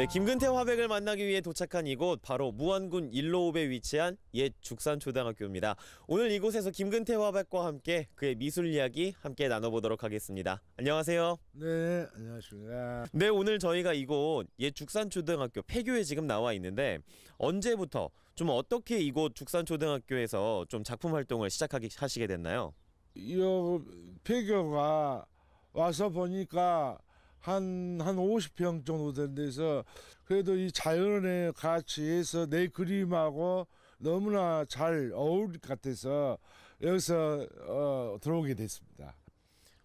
네, 김근태 화백을 만나기 위해 도착한 이곳 바로 무안군 일로읍에 위치한 옛 죽산초등학교입니다. 오늘 이곳에서 김근태 화백과 함께 그의 미술 이야기 함께 나눠보도록 하겠습니다. 안녕하세요. 네, 안녕하십니까. 네, 오늘 저희가 이곳 옛 죽산초등학교 폐교에 지금 나와 있는데 언제부터 좀 어떻게 이곳 죽산초등학교에서 좀 작품 활동을 시작하게 하시게 됐나요? 이 폐교가 와서 보니까 한, 한 50평 정도 된 데서 그래도 이자연의가치에서내 그림하고 너무나 잘 어울릴 것 같아서 여기서 어, 들어오게 됐습니다.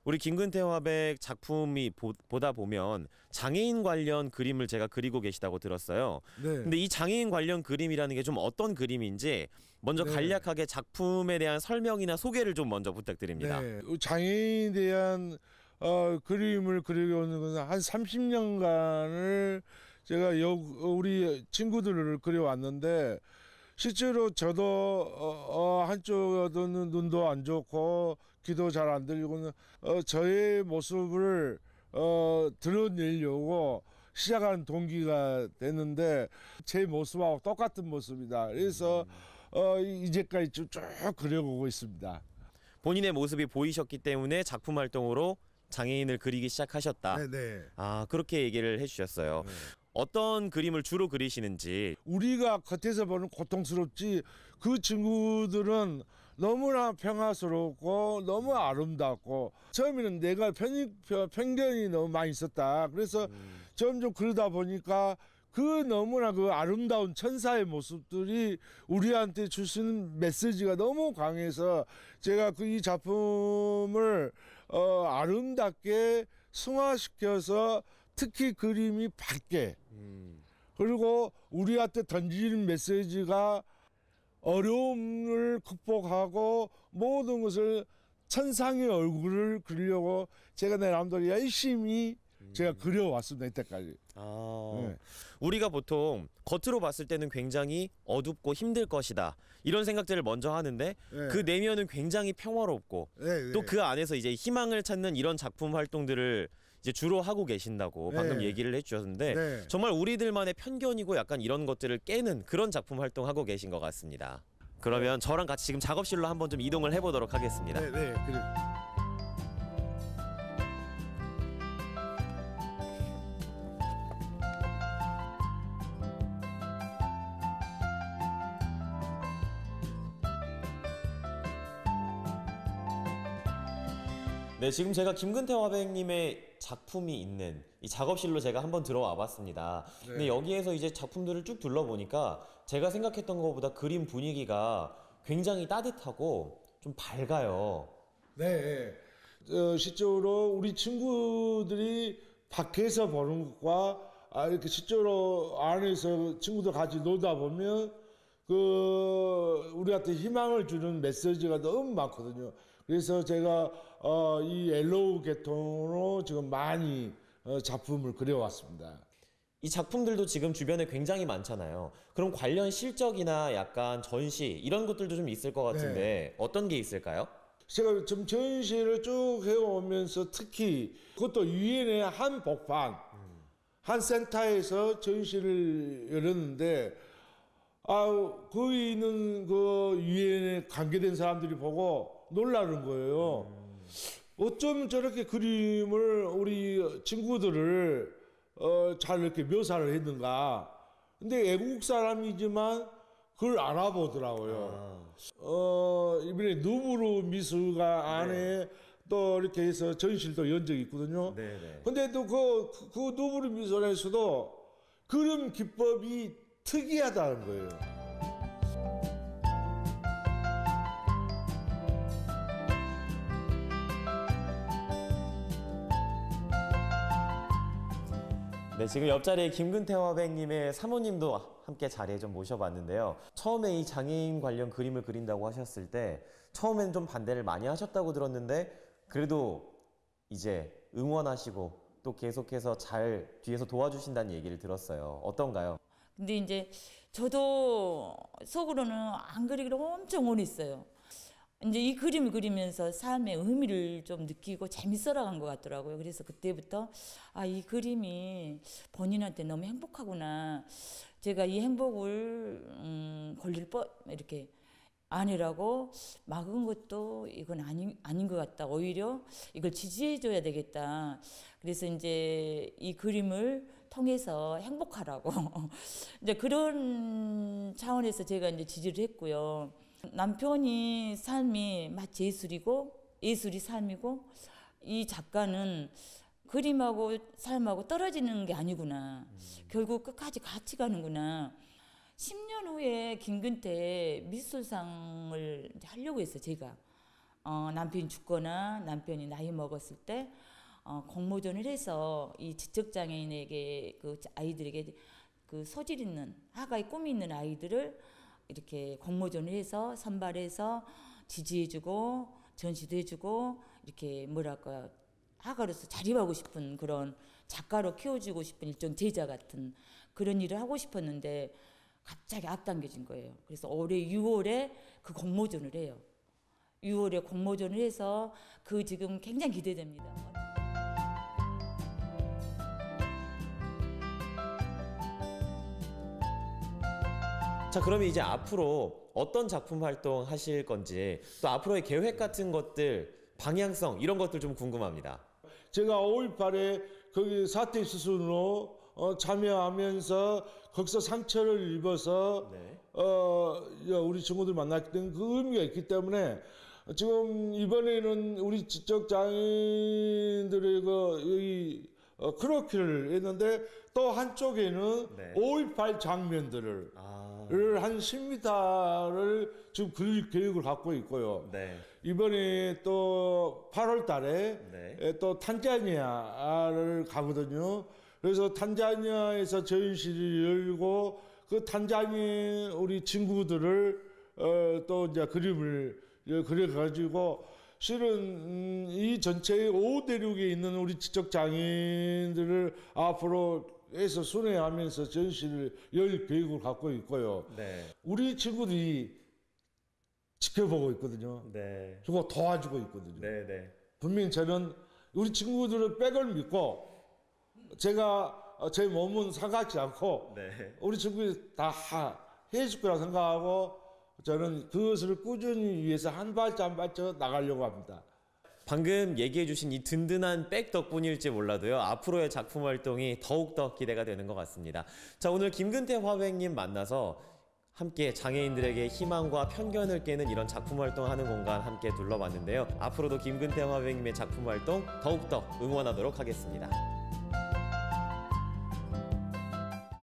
우리 김근태 화백 작품이 보, 다 보면 장애인 관련 그림을 제가 그리고 계시다고 들었어요. 네. 근데 이 장애인 관련 그림이라는 게 좀 어떤 그림인지 먼저 네. 간략하게 작품에 대한 설명이나 소개를 좀 먼저 부탁드립니다. 네. 장애인에 대한 어, 그림을 그려오는 것은 한 30년간을 제가 여, 어, 우리 친구들을 그려왔는데 실제로 저도 어, 어, 한쪽은 눈도 안 좋고 귀도 잘 안 들리고는 어, 저의 모습을 어, 드러내려고 시작하는 동기가 됐는데 제 모습하고 똑같은 모습이다. 그래서 어, 이제까지 쭉, 쭉 그려보고 있습니다. 본인의 모습이 보이셨기 때문에 작품 활동으로 장애인을 그리기 시작하셨다. 네네. 네. 아 그렇게 얘기를 해주셨어요. 네. 어떤 그림을 주로 그리시는지 우리가 겉에서 보는 고통스럽지 그 친구들은 너무나 평화스럽고 너무 아름답고 처음에는 내가 편익, 편견이 너무 많이 있었다 그래서 음. 점점 그러다 보니까 그 너무나 그 아름다운 천사의 모습들이 우리한테 주시는 메시지가 너무 강해서 제가 그 이 작품을 어, 아름답게 승화시켜서 특히 그림이 밝게 음. 그리고 우리한테 던지는 메시지가 어려움을 극복하고 모든 것을 천상의 얼굴을 그리려고 제가 내 남들 이 열심히 음. 제가 그려왔습니다 이때까지 아, 네. 우리가 보통 겉으로 봤을 때는 굉장히 어둡고 힘들 것이다 이런 생각들을 먼저 하는데 네. 그 내면은 굉장히 평화롭고 네, 네. 또그 안에서 이제 희망을 찾는 이런 작품 활동들을 이제 주로 하고 계신다고 네. 방금 얘기를 해주셨는데 네. 정말 우리들만의 편견이고 약간 이런 것들을 깨는 그런 작품 활동하고 계신 것 같습니다. 그러면 저랑 같이 지금 작업실로 한번 좀 이동을 해보도록 하겠습니다. 네, 네. 그래. 네, 지금 제가 김근태 화백님의 작품이 있는 이 작업실로 제가 한번 들어와 봤습니다. 네. 근데 여기에서 이제 작품들을 쭉 둘러보니까 제가 생각했던 것보다 그림 분위기가 굉장히 따뜻하고 좀 밝아요. 네. 어, 실제로 우리 친구들이 밖에서 보는 것과 아, 이렇게 실제로 안에서 친구들 같이 놀다 보면 그 우리한테 희망을 주는 메시지가 너무 많거든요. 그래서 제가 어, 이 엘로우 계통으로 지금 많이 어, 작품을 그려왔습니다. 이 작품들도 지금 주변에 굉장히 많잖아요. 그럼 관련 실적이나 약간 전시 이런 것들도 좀 있을 것 같은데 네. 어떤 게 있을까요? 제가 좀 전시를 쭉 해오면서 특히 그것도 유엔의 한 복판 음. 한 센터에서 전시를 열었는데 아 거기 있는 그 유엔에 관계된 사람들이 보고 놀라는 거예요. 음. 어쩜 저렇게 그림을 우리 친구들을 어, 잘 이렇게 묘사를 했는가. 근데 외국 사람이지만 그걸 알아보더라고요. 아. 어, 이번에 누브르 미술가 안에 네. 또 이렇게 해서 전시도 연 적이 있거든요. 네, 네. 근데 또 그, 그, 그 누브르 미술에서도 그림 기법이 특이하다는 거예요. 네, 지금 옆자리에 김근태 화백님의 사모님도 함께 자리에 좀 모셔봤는데요. 처음에 이 장애인 관련 그림을 그린다고 하셨을 때 처음엔 좀 반대를 많이 하셨다고 들었는데 그래도 이제 응원하시고 또 계속해서 잘 뒤에서 도와주신다는 얘기를 들었어요. 어떤가요? 근데 이제 저도 속으로는 안 그리기로 엄청 원했어요. 이제 이 그림을 그리면서 삶의 의미를 좀 느끼고 재밌어라간 것 같더라고요. 그래서 그때부터 아이 그림이 본인한테 너무 행복하구나. 제가 이 행복을 음, 걸릴 뻔 이렇게 아니라고 막은 것도 이건 아니, 아닌 것 같다. 오히려 이걸 지지해줘야 되겠다. 그래서 이제 이 그림을 통해서 행복하라고. 이제 그런 차원에서 제가 이제 지지를 했고요. 남편이 삶이 마치 예술이고 예술이 삶이고 이 작가는 그림하고 삶하고 떨어지는 게 아니구나. 음. 결국 끝까지 같이 가는구나. 10년 후에 김근태 미술상을 하려고 했어요, 제가. 어, 남편이 죽거나 남편이 나이 먹었을 때 어, 공모전을 해서 이 지적장애인에게 그 아이들에게 그 소질 있는, 하가의 꿈이 있는 아이들을 이렇게 공모전을 해서 선발해서 지지해주고 전시도 해주고 이렇게 뭐랄까 화가로서 자립하고 싶은 그런 작가로 키워주고 싶은 일종 제자 같은 그런 일을 하고 싶었는데 갑자기 앞당겨진 거예요. 그래서 올해 6월에 그 공모전을 해요. 6월에 공모전을 해서 그 지금 굉장히 기대됩니다. 자, 그러면 이제 앞으로 어떤 작품 활동 하실 건지 또 앞으로의 계획 같은 것들, 방향성 이런 것들 좀 궁금합니다. 제가 5.18에 거기 사태 수순으로 어, 참여하면서 거기서 상처를 입어서 네. 어, 우리 친구들 만났던 그 의미가 있기 때문에 지금 이번에는 우리 지적 장인들의그 여기 어, 크로키를 했는데 또 한쪽에는 네. 5.18 장면들을 아. 한 10m를 지금 그릴 계획을 갖고 있고요. 네. 이번에 또 8월 달에 네. 또 탄자니아를 가거든요. 그래서 탄자니아에서 전시를 열고 그 탄자니아 우리 친구들을 어, 또 이제 그림을 그려가지고 실은 음, 이 전체의 5대륙에 있는 우리 지적 장애인들을 앞으로 에서 순회하면서 전시를 열 교육을 갖고 있고요. 네. 우리 친구들이 지켜보고 있거든요. 네. 그리 도와주고 있거든요. 네, 네. 분명히 저는 우리 친구들은 백을 믿고 제가 어, 제 몸은 상하지 않고 네. 우리 친구들이 다 해줄 거라 생각하고 저는 그것을 꾸준히 위해서 한 발짝 한 발짝 나가려고 합니다. 방금 얘기해주신 이 든든한 백 덕분일지 몰라도요. 앞으로의 작품 활동이 더욱더 기대가 되는 것 같습니다. 자, 오늘 김근태 화백님 만나서 함께 장애인들에게 희망과 편견을 깨는 이런 작품 활동하는 공간 함께 둘러봤는데요. 앞으로도 김근태 화백님의 작품 활동 더욱더 응원하도록 하겠습니다.